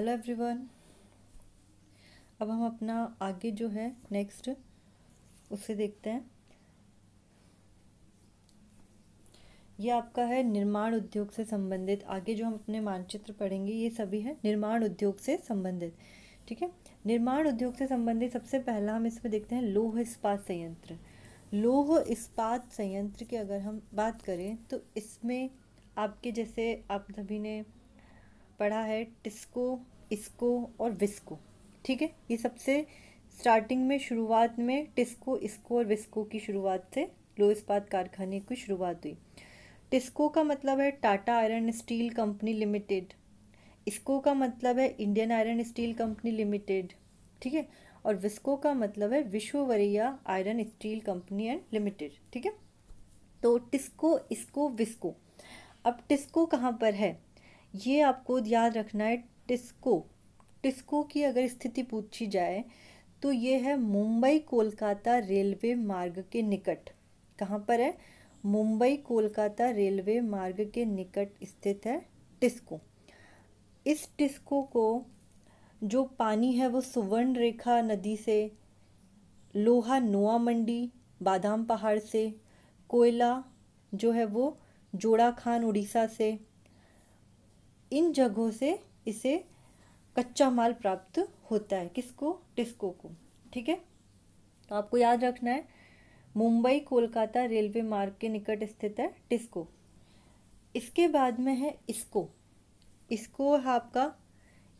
hello everyone अब हम अपना आगे जो है नेक्स्ट उसे देखते हैं ये आपका है निर्माण उद्योग से संबंधित आगे जो हम अपने मानचित्र पढ़ेंगे ये सभी है निर्माण उद्योग से संबंधित ठीक है निर्माण उद्योग से संबंधित सबसे पहला हम इसमें देखते हैं लोह इस्पात संयंत्र लोह इस्पात संयंत्र की अगर हम बात करें तो इसमें आपके जैसे आप सभी ने पढ़ा है टिस्को इसको और विस्को ठीक है ये सबसे स्टार्टिंग में शुरुआत में टिस्को इसको और विस्को की शुरुआत से लो इस्पात कारखाने की शुरुआत हुई टिस्को का मतलब है Tata iron steel company limited IISCO का मतलब है Indian iron steel company limited ठीक है और विस्को का मतलब है Visvesvaraya iron steel company and limited ठीक है तो टिस्को इसको विस्को अब टिस्को कहाँ पर है ये आपको याद रखना है टिस्को टिस्को की अगर स्थिति पूछी जाए तो ये है मुंबई कोलकाता रेलवे मार्ग के निकट कहाँ पर है मुंबई कोलकाता रेलवे मार्ग के निकट स्थित है टिस्को इस टिस्को को जो पानी है वो सुवर्ण रेखा नदी से लोहा नोआ मंडी बादाम पहाड़ से कोयला जो है वो जोड़ा खान उड़ीसा से इन जगहों से इसे कच्चा माल प्राप्त होता है किसको टिस्को को ठीक है तो आपको याद रखना है मुंबई कोलकाता रेलवे मार्ग के निकट स्थित है टिस्को इसके बाद में है इसको इसको है आपका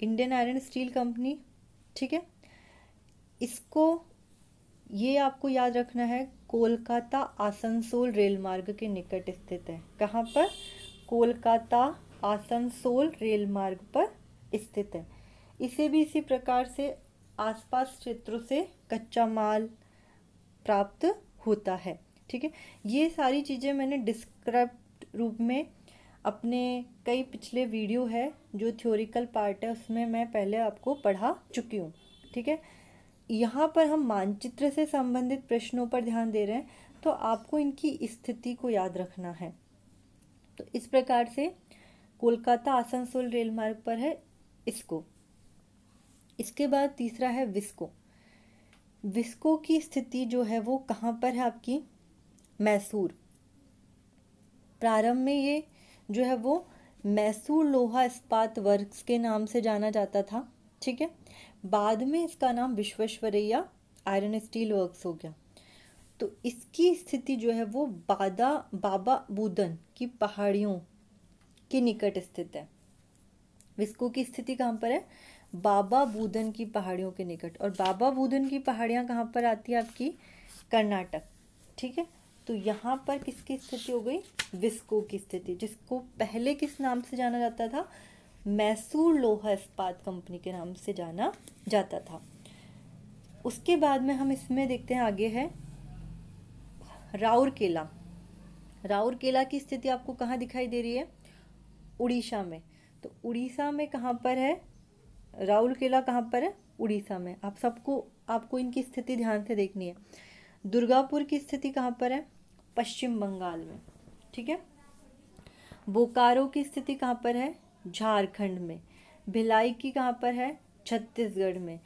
इंडियन आयरन स्टील कंपनी ठीक है इसको ये आपको याद रखना है कोलकाता आसनसोल रेल मार्ग के निकट स्थित है कहाँ पर कोलकाता आसनसोल रेल मार्ग पर स्थित है इसे भी इसी प्रकार से आसपास क्षेत्रों से कच्चा माल प्राप्त होता है ठीक है ये सारी चीज़ें मैंने डिस्क्राइब रूप में अपने कई पिछले वीडियो है जो थ्योरिकल पार्ट है उसमें मैं पहले आपको पढ़ा चुकी हूँ ठीक है यहाँ पर हम मानचित्र से संबंधित प्रश्नों पर ध्यान दे रहे हैं तो आपको इनकी स्थिति को याद रखना है तो इस प्रकार से कोलकाता आसनसोल रेल मार्ग पर है इसको इसके बाद तीसरा है विस्को विस्को की स्थिति जो है वो कहाँ पर है आपकी मैसूर प्रारंभ में ये जो है वो मैसूर लोहा इस्पात वर्क्स के नाम से जाना जाता था ठीक है बाद में इसका नाम विश्वेश्वरैया आयरन स्टील वर्क्स हो गया तो इसकी स्थिति जो है वो बादा बाबा बूदन की पहाड़ियों के निकट स्थित है विस्को की स्थिति कहाँ पर है बाबा बूधन की पहाड़ियों के निकट और बाबा बुधन की पहाड़ियाँ कहाँ पर आती है आपकी कर्नाटक ठीक है तो यहाँ पर किसकी स्थिति हो गई विस्को की स्थिति जिसको पहले किस नाम से जाना जाता था मैसूर लोहा इस्पात कंपनी के नाम से जाना जाता था उसके बाद में हम इसमें देखते हैं आगे है राउरकेला राउरकेला की स्थिति आपको कहाँ दिखाई दे रही है उड़ीसा में तो उड़ीसा में कहाँ पर है राउल किला कहाँ पर है उड़ीसा में आप सबको आपको इनकी स्थिति ध्यान से देखनी है दुर्गापुर की स्थिति कहाँ पर है पश्चिम बंगाल में ठीक है बोकारो की स्थिति कहाँ पर है झारखंड में भिलाई की कहाँ पर है छत्तीसगढ़ में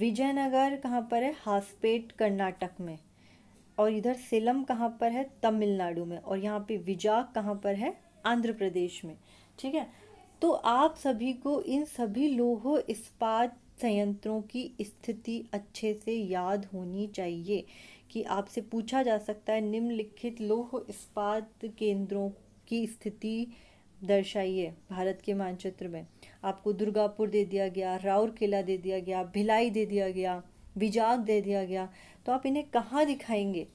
विजयनगर कहाँ पर है हास्पेट कर्नाटक में और इधर सेलम कहाँ पर है तमिलनाडु में और यहाँ पे विजाक कहाँ पर है आंध्र प्रदेश में ठीक है तो आप सभी को इन सभी लोह इस्पात संयंत्रों की स्थिति अच्छे से याद होनी चाहिए कि आपसे पूछा जा सकता है निम्नलिखित लोह इस्पात केंद्रों की स्थिति दर्शाइए भारत के मानचित्र में आपको दुर्गापुर दे दिया गया राउर किला दे दिया गया भिलाई दे दिया गया विजाग दे दिया गया तो आप इन्हें कहाँ दिखाएंगे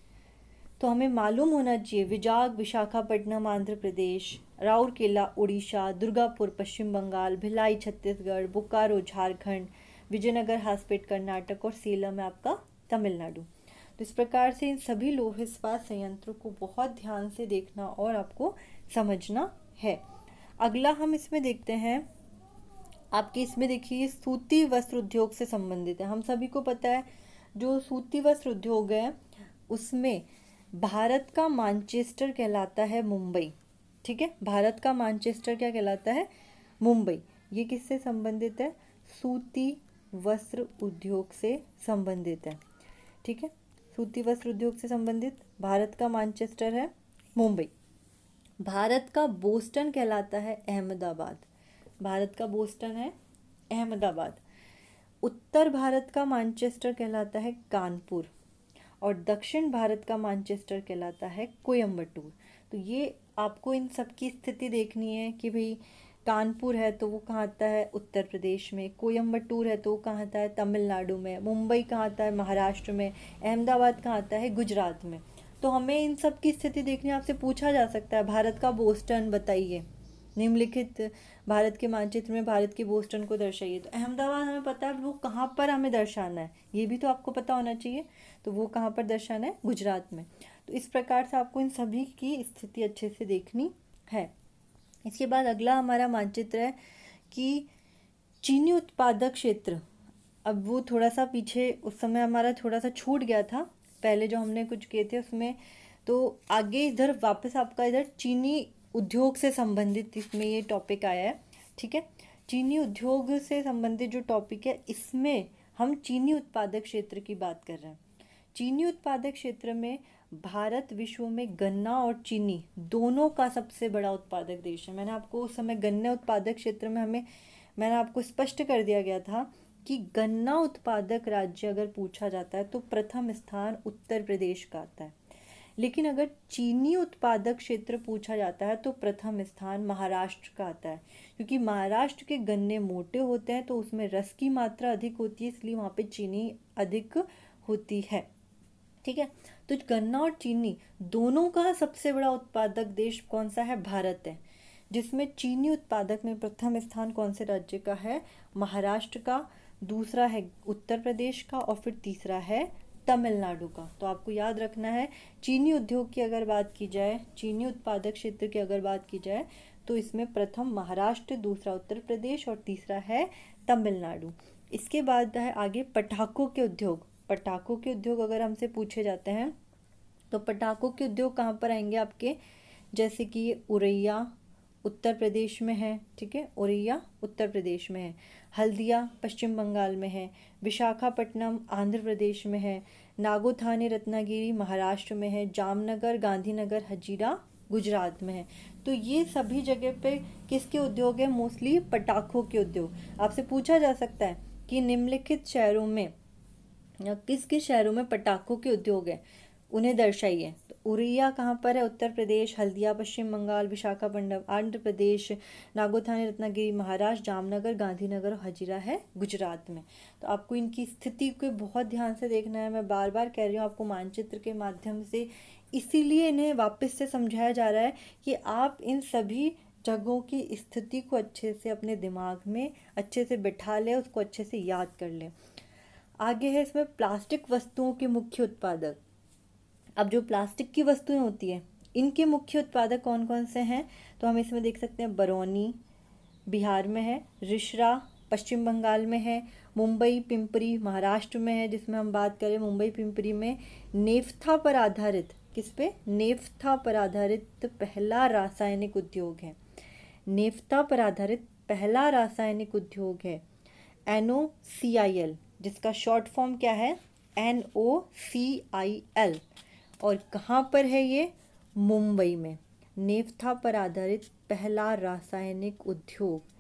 तो हमें मालूम होना चाहिए विजाग विशाखापट्टनम आंध्र प्रदेश राउरकेला उड़ीसा दुर्गापुर पश्चिम बंगाल भिलाई छत्तीसगढ़ बोकारो झारखंड विजयनगर हास्पेट कर्नाटक और सेलम है आपका तमिलनाडु तो इस प्रकार से इन सभी लोह इस्पात संयंत्रों को बहुत ध्यान से देखना और आपको समझना है अगला हम इसमें देखते हैं आपके इसमें देखिए सूती वस्त्र उद्योग से संबंधित है हम सभी को पता है जो सूती वस्त्र उद्योग है उसमें भारत का मानचेस्टर कहलाता है मुंबई ठीक है भारत का मानचेस्टर क्या कहलाता है मुंबई ये किससे संबंधित है सूती वस्त्र उद्योग से संबंधित है ठीक है सूती वस्त्र उद्योग से संबंधित भारत का मानचेस्टर है मुंबई भारत का बोस्टन कहलाता है अहमदाबाद भारत का बोस्टन है अहमदाबाद उत्तर भारत का मानचेस्टर कहलाता है कानपुर और दक्षिण भारत का मानचेस्टर कहलाता है कोयम्बटूर तो ये आपको इन सब की स्थिति देखनी है कि भाई कानपुर है तो वो कहाँ आता है उत्तर प्रदेश में कोयम्बटूर है तो वो कहाँ आता है तमिलनाडु में मुंबई कहाँ आता है महाराष्ट्र में अहमदाबाद कहाँ आता है गुजरात में तो हमें इन सब की स्थिति देखनी आपसे पूछा जा सकता है भारत का बोस्टन बताइए निम्नलिखित भारत के मानचित्र में भारत के बोस्टन को दर्शाइए तो अहमदाबाद हमें पता है वो कहाँ पर हमें दर्शाना है ये भी तो आपको पता होना चाहिए तो वो कहाँ पर दर्शाना है गुजरात में तो इस प्रकार से आपको इन सभी की स्थिति अच्छे से देखनी है इसके बाद अगला हमारा मानचित्र है कि चीनी उत्पादक क्षेत्र अब वो थोड़ा सा पीछे उस समय हमारा थोड़ा सा छूट गया था पहले जो हमने कुछ किए थे उसमें तो आगे इधर वापस आपका इधर चीनी उद्योग से संबंधित इसमें ये टॉपिक आया है ठीक है चीनी उद्योग से संबंधित जो टॉपिक है इसमें हम चीनी उत्पादक क्षेत्र की बात कर रहे हैं चीनी उत्पादक क्षेत्र में भारत विश्व में गन्ना और चीनी दोनों का सबसे बड़ा उत्पादक देश है मैंने आपको उस समय गन्ना उत्पादक क्षेत्र में हमें मैंने आपको स्पष्ट कर दिया गया था कि गन्ना उत्पादक राज्य अगर पूछा जाता है तो प्रथम स्थान उत्तर प्रदेश का आता है लेकिन अगर चीनी उत्पादक क्षेत्र पूछा जाता है तो प्रथम स्थान महाराष्ट्र का आता है क्योंकि महाराष्ट्र के गन्ने मोटे होते हैं तो उसमें रस की मात्रा अधिक होती है इसलिए वहाँ पे चीनी अधिक होती है ठीक है तो गन्ना और चीनी दोनों का सबसे बड़ा उत्पादक देश कौन सा है भारत है जिसमें चीनी उत्पादक में प्रथम स्थान कौन से राज्य का है महाराष्ट्र का दूसरा है उत्तर प्रदेश का और फिर तीसरा है तमिलनाडु का तो आपको याद रखना है चीनी उद्योग की अगर बात की जाए चीनी उत्पादक क्षेत्र की अगर बात की जाए तो इसमें प्रथम महाराष्ट्र दूसरा उत्तर प्रदेश और तीसरा है तमिलनाडु इसके बाद है आगे पटाखों के उद्योग पटाखों के उद्योग अगर हमसे पूछे जाते हैं तो पटाखों के उद्योग कहाँ पर आएंगे आपके जैसे कि उरैया उत्तर प्रदेश में है ठीक है उरैया उत्तर प्रदेश में है हल्दिया पश्चिम बंगाल में है विशाखापट्टनम आंध्र प्रदेश में है नागोथाने रत्नागिरी महाराष्ट्र में है जामनगर गांधीनगर हजीरा गुजरात में है तो ये सभी जगह पे किसके उद्योग है मोस्टली पटाखों के उद्योग आपसे पूछा जा सकता है कि निम्नलिखित शहरों में किस किस शहरों में पटाखों के उद्योग हैं उन्हें दर्शाइए उरिया कहाँ पर है उत्तर प्रदेश हल्दिया पश्चिम बंगाल विशाखापट्टनम आंध्र प्रदेश नागोथानी रत्नागिरी महाराष्ट्र जामनगर गांधीनगर और हजीरा है गुजरात में तो आपको इनकी स्थिति को बहुत ध्यान से देखना है मैं बार बार कह रही हूँ आपको मानचित्र के माध्यम से इसीलिए इन्हें वापस से समझाया जा रहा है कि आप इन सभी जगहों की स्थिति को अच्छे से अपने दिमाग में अच्छे से बिठा लें उसको अच्छे से याद कर लें आगे है इसमें प्लास्टिक वस्तुओं के मुख्य उत्पादक अब जो प्लास्टिक की वस्तुएं होती है इनके मुख्य उत्पादक कौन कौन से हैं तो हम इसमें देख सकते हैं बरौनी बिहार में है रिश्रा पश्चिम बंगाल में है मुंबई पिंपरी महाराष्ट्र में है जिसमें हम बात करें मुंबई पिंपरी में नेफ्था पर आधारित किस पे नेफ्था पर आधारित पहला रासायनिक उद्योग है नेफ्था पर आधारित पहला रासायनिक उद्योग है N O C I L जिसका शॉर्ट फॉर्म क्या है N O C I L और कहाँ पर है ये मुंबई में नेफ्था पर आधारित पहला रासायनिक उद्योग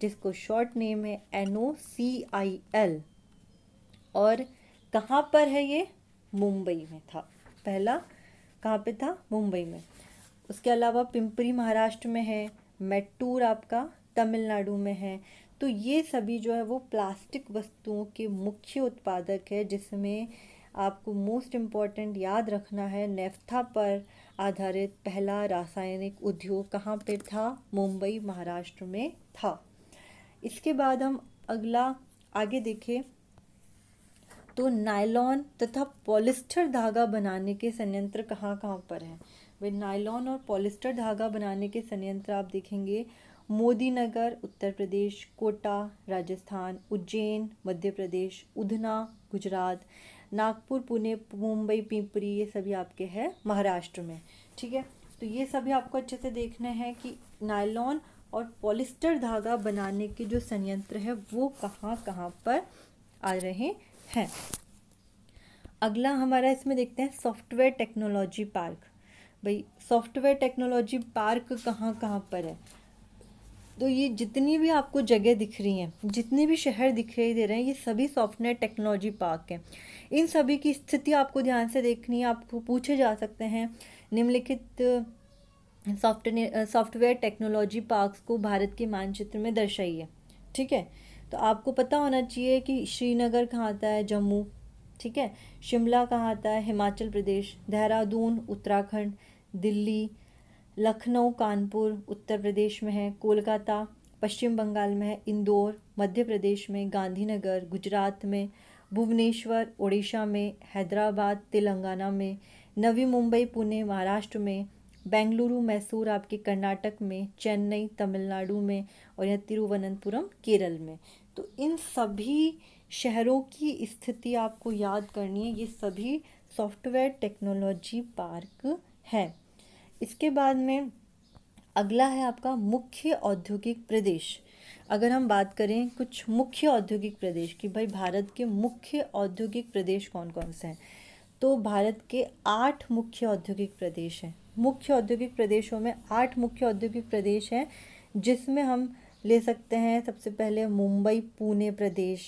जिसको शॉर्ट नेम है N O C I L और कहाँ पर है ये मुंबई में था पहला कहाँ पे था मुंबई में उसके अलावा पिंपरी महाराष्ट्र में है मेट्टूर आपका तमिलनाडु में है तो ये सभी जो है वो प्लास्टिक वस्तुओं के मुख्य उत्पादक है जिसमें आपको मोस्ट इम्पॉर्टेंट याद रखना है नेफ्था पर आधारित पहला रासायनिक उद्योग कहाँ पे था मुंबई महाराष्ट्र में था इसके बाद हम अगला आगे देखें तो नायलॉन तथा पॉलिस्टर धागा बनाने के संयंत्र कहाँ कहाँ पर हैं वे नायलॉन और पॉलिस्टर धागा बनाने के संयंत्र आप देखेंगे मोदी नगर उत्तर प्रदेश कोटा राजस्थान उज्जैन मध्य प्रदेश उधना गुजरात नागपुर पुणे मुंबई पिंपरी ये सभी आपके हैं महाराष्ट्र में ठीक है तो ये सभी आपको अच्छे से देखना है कि नायलॉन और पॉलिस्टर धागा बनाने के जो संयंत्र है वो कहाँ कहाँ पर आ रहे हैं अगला हमारा इसमें देखते हैं सॉफ्टवेयर टेक्नोलॉजी पार्क भाई सॉफ्टवेयर टेक्नोलॉजी पार्क कहाँ कहाँ पर है तो ये जितनी भी आपको जगह दिख रही हैं जितने भी शहर दिखाई दे रहे हैं ये सभी सॉफ्टवेयर टेक्नोलॉजी पार्क हैं इन सभी की स्थिति आपको ध्यान से देखनी है आपको पूछे जा सकते हैं निम्नलिखित सॉफ्टवेयर सॉफ्टवेयर टेक्नोलॉजी पार्क्स को भारत के मानचित्र में दर्शाइए ठीक है तो आपको पता होना चाहिए कि श्रीनगर कहाँ आता है जम्मू ठीक है शिमला कहाँ आता है हिमाचल प्रदेश देहरादून उत्तराखंड दिल्ली लखनऊ कानपुर उत्तर प्रदेश में है कोलकाता पश्चिम बंगाल में है इंदौर मध्य प्रदेश में गांधीनगर गुजरात में भुवनेश्वर ओडिशा में हैदराबाद तेलंगाना में नवी मुंबई पुणे महाराष्ट्र में बेंगलुरु मैसूर आपके कर्नाटक में चेन्नई तमिलनाडु में और यहाँ तिरुवनंतपुरम केरल में तो इन सभी शहरों की स्थिति आपको याद करनी है ये सभी सॉफ्टवेयर टेक्नोलॉजी पार्क है इसके बाद में अगला है आपका मुख्य औद्योगिक प्रदेश अगर हम बात करें कुछ मुख्य औद्योगिक प्रदेश की भाई भारत के मुख्य औद्योगिक प्रदेश कौन कौन से हैं तो भारत के आठ मुख्य औद्योगिक प्रदेश हैं मुख्य औद्योगिक प्रदेशों में आठ मुख्य औद्योगिक प्रदेश हैं जिसमें हम ले सकते हैं सबसे पहले मुंबई पुणे प्रदेश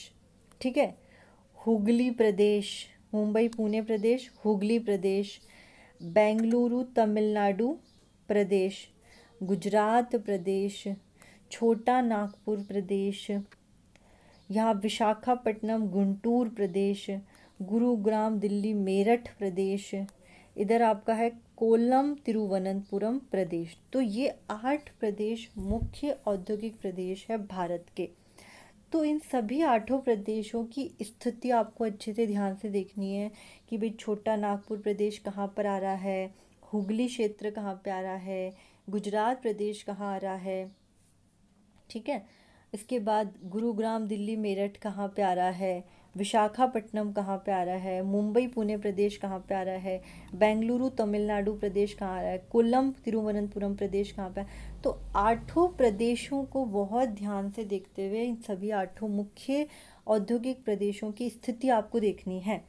ठीक है हुगली प्रदेश मुंबई पुणे प्रदेश हुगली प्रदेश बेंगलुरु तमिलनाडु प्रदेश गुजरात प्रदेश छोटा नागपुर प्रदेश यहाँ विशाखापट्टनम गुंटूर प्रदेश गुरुग्राम दिल्ली मेरठ प्रदेश इधर आपका है कोलम तिरुवनंतपुरम प्रदेश तो ये आठ प्रदेश मुख्य औद्योगिक प्रदेश है भारत के तो इन सभी आठों प्रदेशों की स्थिति आपको अच्छे से ध्यान से देखनी है कि भाई छोटा नागपुर प्रदेश कहाँ पर आ रहा है हुगली क्षेत्र कहाँ पर आ रहा है गुजरात प्रदेश कहाँ आ रहा है ठीक है इसके बाद गुरुग्राम दिल्ली मेरठ कहाँ पर आ रहा है विशाखापट्टनम कहाँ पे आ रहा है मुंबई पुणे प्रदेश कहाँ पे आ रहा है बेंगलुरु तमिलनाडु प्रदेश कहाँ आ रहा है कोल्लम तिरुवनंतपुरम प्रदेश कहाँ पे तो आठों प्रदेशों को बहुत ध्यान से देखते हुए इन सभी आठों मुख्य औद्योगिक प्रदेशों की स्थिति आपको देखनी है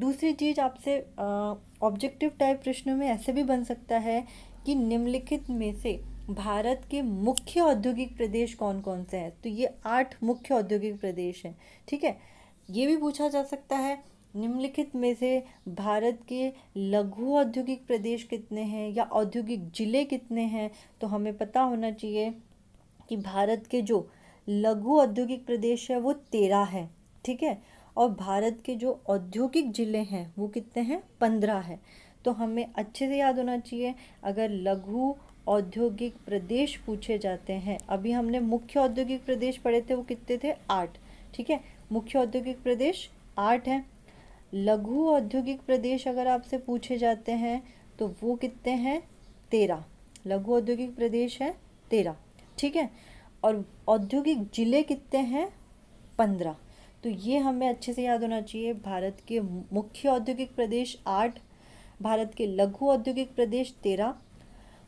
दूसरी चीज आपसे ऑब्जेक्टिव टाइप प्रश्नों में ऐसे भी बन सकता है कि निम्नलिखित में से भारत के मुख्य औद्योगिक प्रदेश कौन कौन से हैं तो ये आठ मुख्य औद्योगिक प्रदेश हैं ठीक है ये भी पूछा जा सकता है निम्नलिखित में से भारत के लघु औद्योगिक प्रदेश कितने हैं या औद्योगिक जिले कितने हैं तो हमें पता होना चाहिए कि भारत के जो लघु औद्योगिक प्रदेश है वो तेरह है ठीक है और भारत के जो औद्योगिक ज़िले हैं वो कितने हैं पंद्रह है तो हमें अच्छे से याद होना चाहिए अगर लघु औद्योगिक प्रदेश पूछे जाते हैं अभी हमने मुख्य औद्योगिक प्रदेश पढ़े थे वो कितने थे आठ ठीक है मुख्य औद्योगिक प्रदेश आठ हैं लघु औद्योगिक प्रदेश अगर आपसे पूछे जाते हैं तो वो कितने हैं तेरह लघु औद्योगिक प्रदेश है तेरह ठीक है और औद्योगिक जिले कितने हैं पंद्रह तो ये हमें अच्छे से याद होना चाहिए भारत के मुख्य औद्योगिक प्रदेश आठ भारत के लघु औद्योगिक प्रदेश तेरह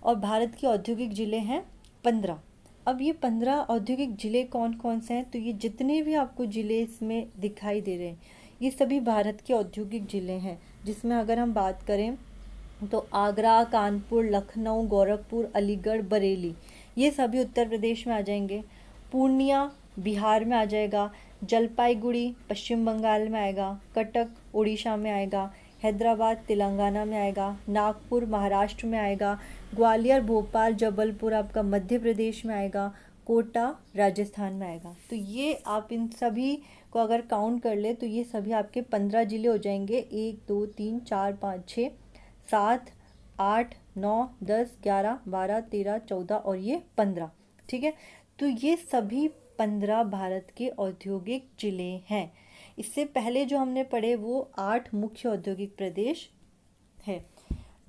और भारत के औद्योगिक जिले हैं पंद्रह अब ये पंद्रह औद्योगिक ज़िले कौन कौन से हैं तो ये जितने भी आपको ज़िले इसमें दिखाई दे रहे हैं ये सभी भारत के औद्योगिक ज़िले हैं जिसमें अगर हम बात करें तो आगरा कानपुर लखनऊ गोरखपुर अलीगढ़ बरेली ये सभी उत्तर प्रदेश में आ जाएंगे पूर्णिया बिहार में आ जाएगा जलपाईगुड़ी पश्चिम बंगाल में आएगा कटक उड़ीसा में आएगा हैदराबाद तेलंगाना में आएगा नागपुर महाराष्ट्र में आएगा ग्वालियर भोपाल जबलपुर आपका मध्य प्रदेश में आएगा कोटा राजस्थान में आएगा तो ये आप इन सभी को अगर काउंट कर ले तो ये सभी आपके पंद्रह ज़िले हो जाएंगे एक दो तीन चार पाँच छः सात आठ नौ दस ग्यारह बारह तेरह चौदह और ये पंद्रह ठीक है तो ये सभी पंद्रह भारत के औद्योगिक ज़िले हैं इससे पहले जो हमने पढ़े वो आठ मुख्य औद्योगिक प्रदेश है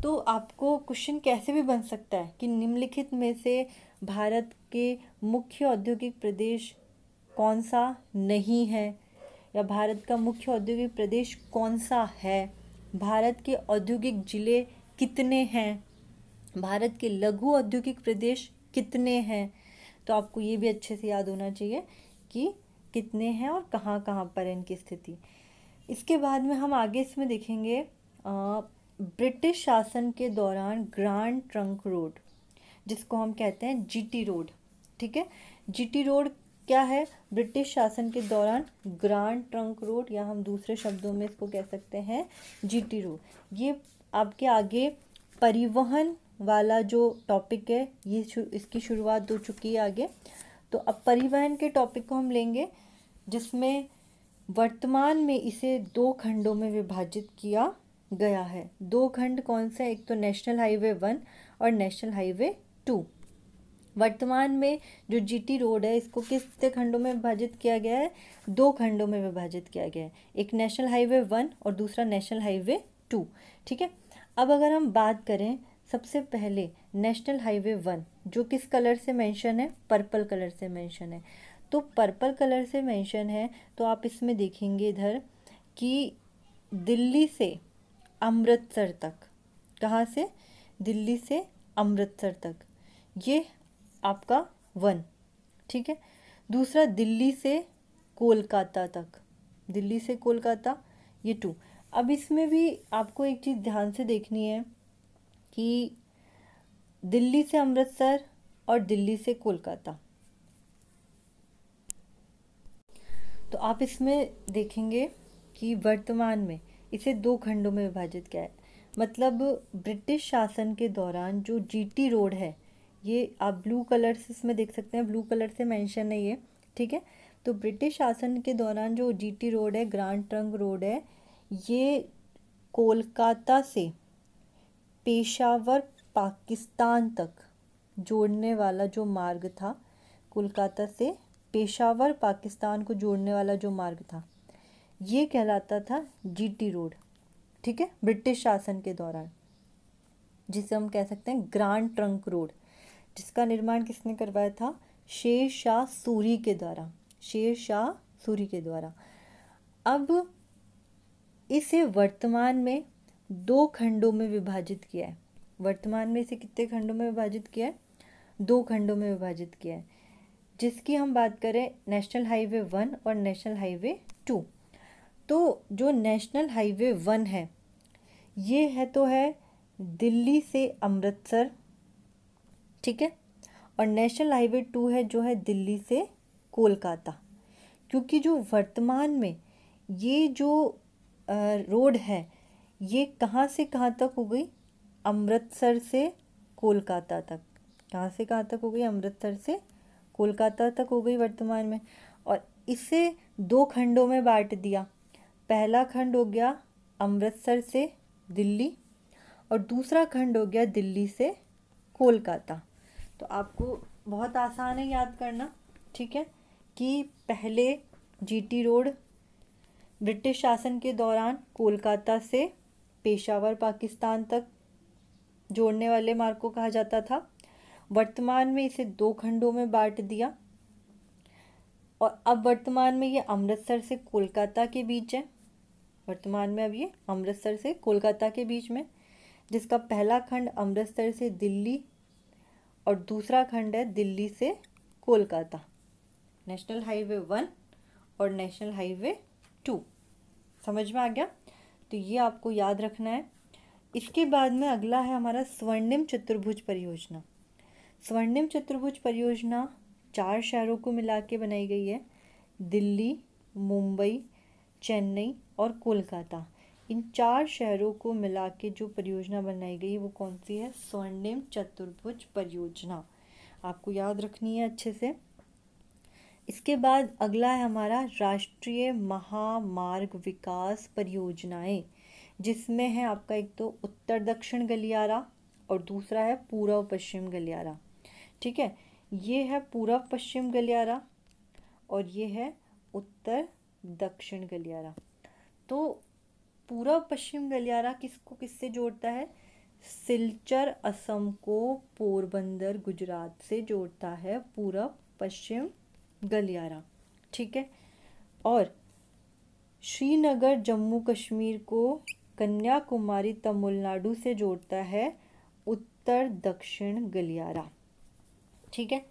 तो आपको क्वेश्चन कैसे भी बन सकता है कि निम्नलिखित में से भारत के मुख्य औद्योगिक प्रदेश कौन सा नहीं है या भारत का मुख्य औद्योगिक प्रदेश कौन सा है भारत के औद्योगिक जिले कितने हैं भारत के लघु औद्योगिक प्रदेश कितने हैं तो आपको ये भी अच्छे से याद होना चाहिए कि कितने हैं और कहाँ कहाँ पर है इनकी स्थिति इसके बाद में हम आगे इसमें देखेंगे ब्रिटिश शासन के दौरान ग्रांड ट्रंक रोड जिसको हम कहते हैं जीटी रोड ठीक है जीटी रोड क्या है ब्रिटिश शासन के दौरान ग्रांड ट्रंक रोड या हम दूसरे शब्दों में इसको कह सकते हैं जीटी रोड ये आपके आगे परिवहन वाला जो टॉपिक है ये शु, इसकी शुरुआत हो चुकी है आगे तो अब परिवहन के टॉपिक को हम लेंगे जिसमें वर्तमान में इसे दो खंडों में विभाजित किया गया है दो खंड कौन सा एक तो नेशनल हाईवे वन और नेशनल हाईवे टू वर्तमान में जो जीटी रोड है इसको किस खंडों में विभाजित किया गया है दो खंडों में विभाजित किया गया है एक नेशनल हाईवे वन और दूसरा नेशनल हाईवे टू ठीक है अब अगर हम बात करें सबसे पहले नेशनल हाईवे वन जो किस कलर से मेंशन है पर्पल कलर से मेंशन है तो पर्पल कलर से मेंशन है तो आप इसमें देखेंगे इधर कि दिल्ली से अमृतसर तक कहाँ से दिल्ली से अमृतसर तक ये आपका वन ठीक है दूसरा दिल्ली से कोलकाता तक दिल्ली से कोलकाता ये टू अब इसमें भी आपको एक चीज़ ध्यान से देखनी है कि दिल्ली से अमृतसर और दिल्ली से कोलकाता तो आप इसमें देखेंगे कि वर्तमान में इसे दो खंडों में विभाजित किया है मतलब ब्रिटिश शासन के दौरान जो जीटी रोड है ये आप ब्लू कलर से इसमें देख सकते हैं ब्लू कलर से मेंशन है ये ठीक है तो ब्रिटिश शासन के दौरान जो जीटी रोड है ग्रांड ट्रंक रोड है ये कोलकाता से पेशावर पाकिस्तान तक जोड़ने वाला जो मार्ग था कोलकाता से पेशावर पाकिस्तान को जोड़ने वाला जो मार्ग था ये कहलाता था जीटी रोड ठीक है ब्रिटिश शासन के दौरान जिसे हम कह सकते हैं ग्रांड ट्रंक रोड जिसका निर्माण किसने करवाया था शेर शाह सूरी के द्वारा शेर शाह सूरी के द्वारा अब इसे वर्तमान में दो खंडों में विभाजित किया है वर्तमान में इसे कितने खंडों में विभाजित किया है दो खंडों में विभाजित किया है जिसकी हम बात करें नेशनल हाईवे वन और नेशनल हाईवे टू तो जो नेशनल हाईवे वन है ये है तो है दिल्ली से अमृतसर ठीक है और नेशनल हाईवे टू है जो है दिल्ली से कोलकाता क्योंकि जो वर्तमान में ये जो रोड है ये कहाँ से कहाँ तक हो गई अमृतसर से कोलकाता तक कहाँ से कहाँ तक हो गई अमृतसर से कोलकाता तक हो गई वर्तमान में और इसे दो खंडों में बांट दिया पहला खंड हो गया अमृतसर से दिल्ली और दूसरा खंड हो गया दिल्ली से कोलकाता तो आपको बहुत आसान है याद करना ठीक है कि पहले जीटी रोड ब्रिटिश शासन के दौरान कोलकाता से पेशावर पाकिस्तान तक जोड़ने वाले मार्ग को कहा जाता था वर्तमान में इसे दो खंडों में बांट दिया और अब वर्तमान में ये अमृतसर से कोलकाता के बीच है वर्तमान में अब ये अमृतसर से कोलकाता के बीच में जिसका पहला खंड अमृतसर से दिल्ली और दूसरा खंड है दिल्ली से कोलकाता नेशनल हाईवे वन और नेशनल हाईवे टू समझ में आ गया तो ये आपको याद रखना है इसके बाद में अगला है हमारा स्वर्णिम चतुर्भुज परियोजना स्वर्णिम चतुर्भुज परियोजना चार शहरों को मिला के बनाई गई है दिल्ली मुंबई चेन्नई और कोलकाता इन चार शहरों को मिला के जो परियोजना बनाई गई वो कौन सी है स्वर्णिम चतुर्भुज परियोजना आपको याद रखनी है अच्छे से इसके बाद अगला है हमारा राष्ट्रीय महामार्ग विकास परियोजनाएं जिसमें है आपका एक तो उत्तर दक्षिण गलियारा और दूसरा है पूर्व पश्चिम गलियारा ठीक है ये है पूरा पश्चिम गलियारा और ये है उत्तर दक्षिण गलियारा तो पूरा पश्चिम गलियारा किसको किससे जोड़ता है सिलचर असम को पोरबंदर गुजरात से जोड़ता है पूरा पश्चिम गलियारा ठीक है और श्रीनगर जम्मू कश्मीर को कन्याकुमारी तमिलनाडु से जोड़ता है उत्तर दक्षिण गलियारा ठीक है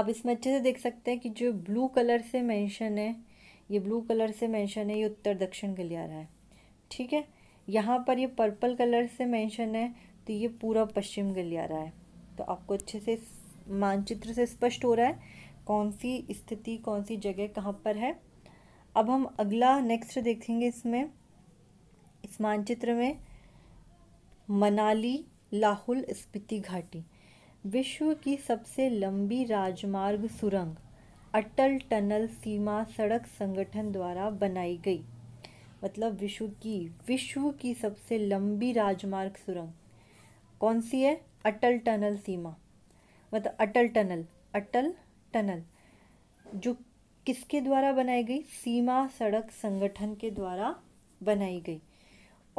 आप इसमें अच्छे से देख सकते हैं कि जो ब्लू कलर से मेंशन है ये ब्लू कलर से मेंशन है ये उत्तर दक्षिण के लिए आ रहा है ठीक है यहाँ पर ये पर्पल कलर से मेंशन है तो ये पूरा पश्चिम के लिए आ रहा है तो आपको अच्छे से मानचित्र से स्पष्ट हो रहा है कौन सी स्थिति कौन सी जगह कहाँ पर है अब हम अगला नेक्स्ट देखेंगे इसमें इस मानचित्र में मनाली लाहुल स्पीति घाटी विश्व की सबसे लंबी राजमार्ग सुरंग अटल टनल सीमा सड़क संगठन द्वारा बनाई गई मतलब विश्व की विश्व की सबसे लंबी राजमार्ग सुरंग कौन सी है अटल टनल सीमा मतलब अटल टनल अटल टनल जो किसके द्वारा बनाई गई सीमा सड़क संगठन के द्वारा बनाई गई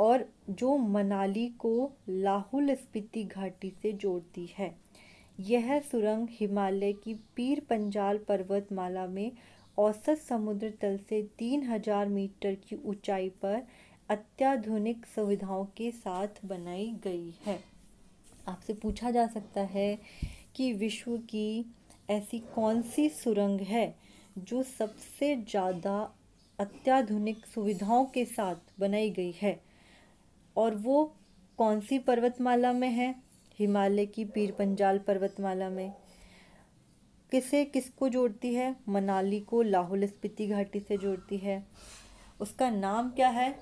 और जो मनाली को लाहुल स्पीति घाटी से जोड़ती है यह सुरंग हिमालय की पीर पंजाल पर्वतमाला में औसत समुद्र तल से 3000 मीटर की ऊंचाई पर अत्याधुनिक सुविधाओं के साथ बनाई गई है आपसे पूछा जा सकता है कि विश्व की ऐसी कौन सी सुरंग है जो सबसे ज़्यादा अत्याधुनिक सुविधाओं के साथ बनाई गई है और वो कौन सी पर्वतमाला में है हिमालय की पीर पंजाल पर्वतमाला में किसे किसको जोड़ती है मनाली को लाहौल स्पीति घाटी से जोड़ती है उसका नाम क्या है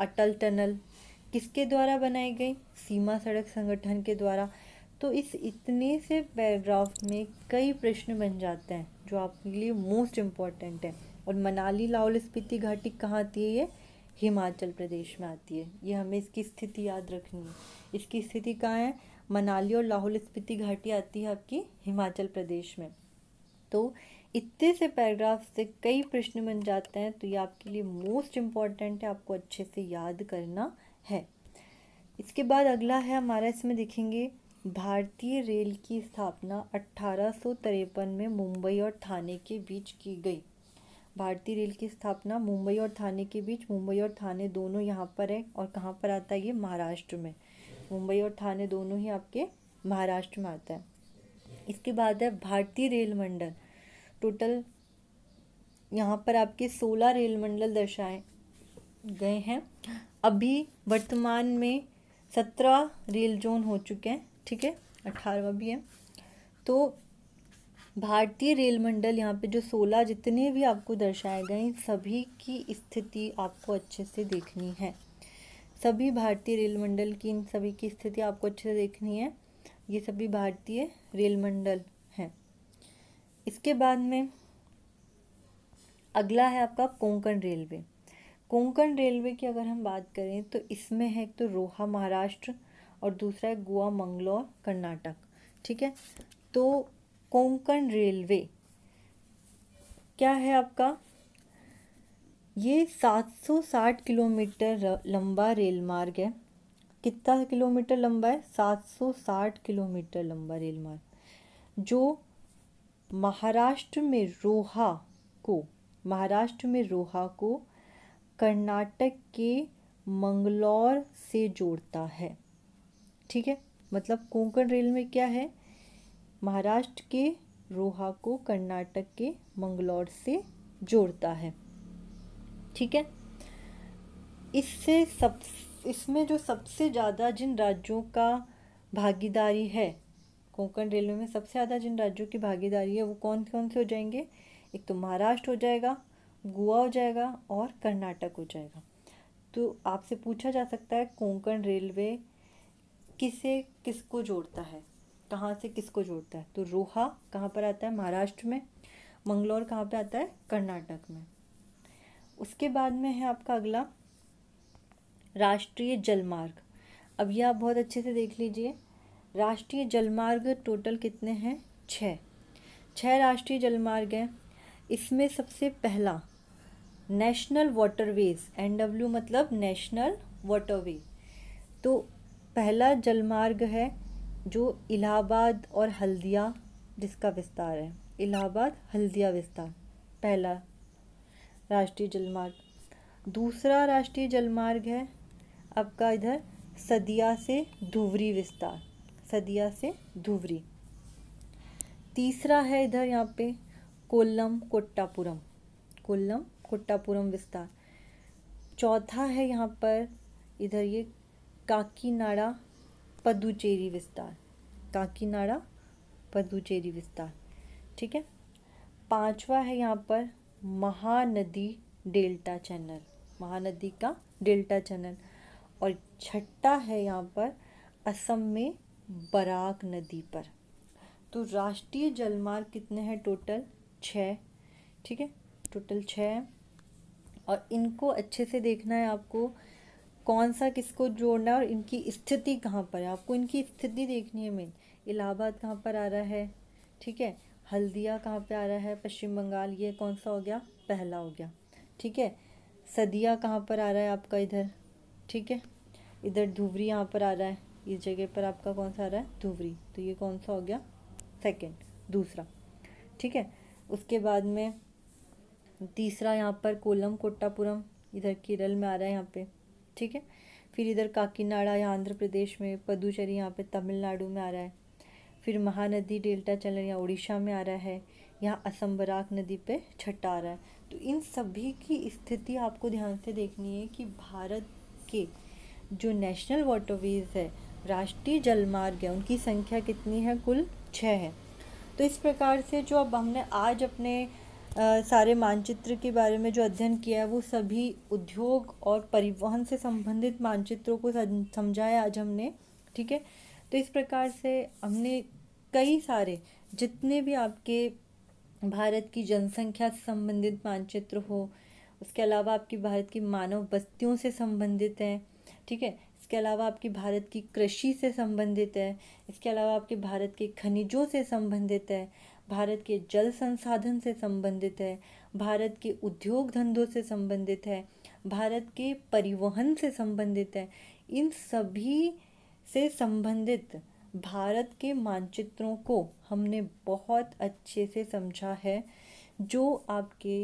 अटल टनल किसके द्वारा बनाई गई सीमा सड़क संगठन के द्वारा तो इस इतने से पैराग्राफ में कई प्रश्न बन जाते हैं जो आपके लिए मोस्ट इम्पॉर्टेंट है और मनाली लाहौल स्पीति घाटी कहाँ आती है ये हिमाचल प्रदेश में आती है ये हमें इसकी स्थिति याद रखनी है इसकी स्थिति कहाँ है मनाली और लाहौल स्पीति घाटी आती है आपकी हिमाचल प्रदेश में तो इतने से पैराग्राफ से कई प्रश्न बन जाते हैं तो ये आपके लिए मोस्ट इम्पॉर्टेंट है आपको अच्छे से याद करना है इसके बाद अगला है हमारा इसमें देखेंगे भारतीय रेल की स्थापना अट्ठारह में मुंबई और थाने के बीच की गई भारतीय रेल की स्थापना मुंबई और थाने के बीच मुंबई और थाने दोनों यहाँ पर है और कहाँ पर आता है ये महाराष्ट्र में मुंबई और ठाणे दोनों ही आपके महाराष्ट्र में आता है इसके बाद है भारतीय रेल मंडल टोटल यहाँ पर आपके सोलह रेल मंडल दर्शाए गए हैं अभी वर्तमान में सत्रह रेल जोन हो चुके हैं ठीक है अठारहवा भी है तो भारतीय रेल मंडल यहाँ पे जो सोलह जितने भी आपको दर्शाए गए सभी की स्थिति आपको अच्छे से देखनी है सभी भारतीय रेल मंडल की इन सभी की स्थिति आपको अच्छे से देखनी है ये सभी भारतीय रेल मंडल हैं इसके बाद में अगला है आपका कोंकण रेलवे कोंकण रेलवे की अगर हम बात करें तो इसमें है एक तो रोहा महाराष्ट्र और दूसरा है गोवा मंगलौर कर्नाटक ठीक है तो कोंकण रेलवे क्या है आपका ये 760 किलोमीटर लंबा रेल मार्ग है कितना किलोमीटर लंबा है 760 किलोमीटर लंबा रेल मार्ग जो महाराष्ट्र में रोहा को महाराष्ट्र में रोहा को कर्नाटक के मंगलौर से जोड़ता है ठीक है मतलब कोंकण रेल में क्या है महाराष्ट्र के रोहा को कर्नाटक के मंगलौर से जोड़ता है ठीक है इससे सब इसमें जो सबसे ज़्यादा जिन राज्यों का भागीदारी है कोंकण रेलवे में सबसे ज़्यादा जिन राज्यों की भागीदारी है वो कौन कौन से हो जाएंगे एक तो महाराष्ट्र हो जाएगा गोवा हो जाएगा और कर्नाटक हो जाएगा तो आपसे पूछा जा सकता है कोंकण रेलवे किसे किसको जोड़ता है कहाँ से किसको जोड़ता है तो रोहा कहाँ पर आता है महाराष्ट्र में मंगलौर कहाँ पर आता है कर्नाटक में उसके बाद में है आपका अगला राष्ट्रीय जलमार्ग अब यह आप बहुत अच्छे से देख लीजिए राष्ट्रीय जलमार्ग टोटल कितने हैं छः छः राष्ट्रीय जलमार्ग हैं इसमें सबसे पहला नेशनल वाटरवेज एन डब्ल्यू मतलब नेशनल वाटरवे तो पहला जलमार्ग है जो इलाहाबाद और हल्दिया जिसका विस्तार है इलाहाबाद हल्दिया विस्तार पहला राष्ट्रीय जलमार्ग दूसरा राष्ट्रीय जलमार्ग है आपका इधर सदिया से धुवरी विस्तार सदिया से धुवरी तीसरा है इधर यहाँ पे कोल्लम कोट्टापुरम कोल्लम कोट्टापुरम विस्तार चौथा है यहाँ पर इधर ये काकीनाड़ा पदुचेरी विस्तार काकीनाड़ा पदुचेरी विस्तार ठीक है पांचवा है यहाँ पर महानदी डेल्टा चैनल महानदी का डेल्टा चैनल और छठा है यहाँ पर असम में बराक नदी पर तो राष्ट्रीय जलमार्ग कितने हैं टोटल छः ठीक है टोटल छः और इनको अच्छे से देखना है आपको कौन सा किसको जोड़ना है और इनकी स्थिति कहाँ पर है आपको इनकी स्थिति देखनी है मेन इलाहाबाद कहाँ पर आ रहा है ठीक है हल्दिया कहाँ पे आ रहा है पश्चिम बंगाल ये कौन सा हो गया पहला हो गया ठीक है सदिया कहाँ पर आ रहा है आपका इधर ठीक है इधर धुबरी यहाँ पर आ रहा है इस जगह पर आपका कौन सा आ रहा है धुवरी तो ये कौन सा हो गया सेकेंड दूसरा ठीक है उसके बाद में तीसरा यहाँ पर कोलम कोट्टापुरम इधर केरल में आ रहा है यहाँ पे ठीक है फिर इधर काकीनाडा या आंध्र प्रदेश में पदुचेरी यहाँ पे तमिलनाडु में आ रहा है फिर महानदी डेल्टा चैनल है उड़ीसा में आ रहा है यहाँ असम नदी पे छठा आ रहा है तो इन सभी की स्थिति आपको ध्यान से देखनी है कि भारत के जो नेशनल वाटरवेज है राष्ट्रीय जलमार्ग है उनकी संख्या कितनी है कुल छः है तो इस प्रकार से जो अब हमने आज अपने आ, सारे मानचित्र के बारे में जो अध्ययन किया है वो सभी उद्योग और परिवहन से संबंधित मानचित्रों को समझाया आज हमने ठीक है तो इस प्रकार से हमने कई सारे जितने भी आपके भारत की जनसंख्या से संबंधित मानचित्र हो उसके अलावा आपकी भारत की मानव बस्तियों से संबंधित हैं ठीक है इसके अलावा आपकी भारत की कृषि से संबंधित है इसके अलावा आपके भारत के खनिजों से संबंधित है भारत के जल संसाधन से संबंधित है भारत के उद्योग धंधों से संबंधित है भारत के परिवहन से संबंधित है इन सभी से संबंधित भारत के मानचित्रों को हमने बहुत अच्छे से समझा है जो आपके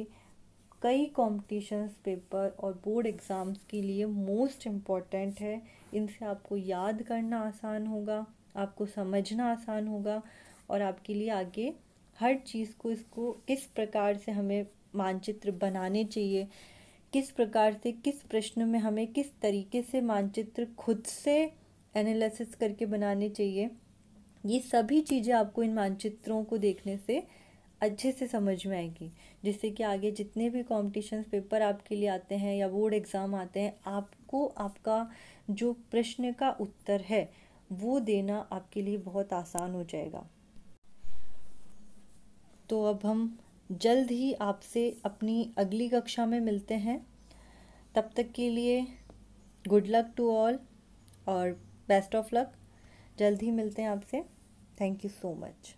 कई कॉम्पिटिशन्स पेपर और बोर्ड एग्ज़ाम्स के लिए मोस्ट इम्पॉर्टेंट है इनसे आपको याद करना आसान होगा आपको समझना आसान होगा और आपके लिए आगे हर चीज़ को इसको किस प्रकार से हमें मानचित्र बनाने चाहिए किस प्रकार से किस प्रश्न में हमें किस तरीके से मानचित्र खुद से एनालिसिस करके बनाने चाहिए ये सभी चीज़ें आपको इन मानचित्रों को देखने से अच्छे से समझ में आएगी जिससे कि आगे जितने भी कॉम्पिटिशन पेपर आपके लिए आते हैं या बोर्ड एग्ज़ाम आते हैं आपको आपका जो प्रश्न का उत्तर है वो देना आपके लिए बहुत आसान हो जाएगा तो अब हम जल्द ही आपसे अपनी अगली कक्षा में मिलते हैं तब तक के लिए गुड लक टू ऑल और बेस्ट ऑफ लक जल्द ही मिलते हैं आपसे थैंक यू सो मच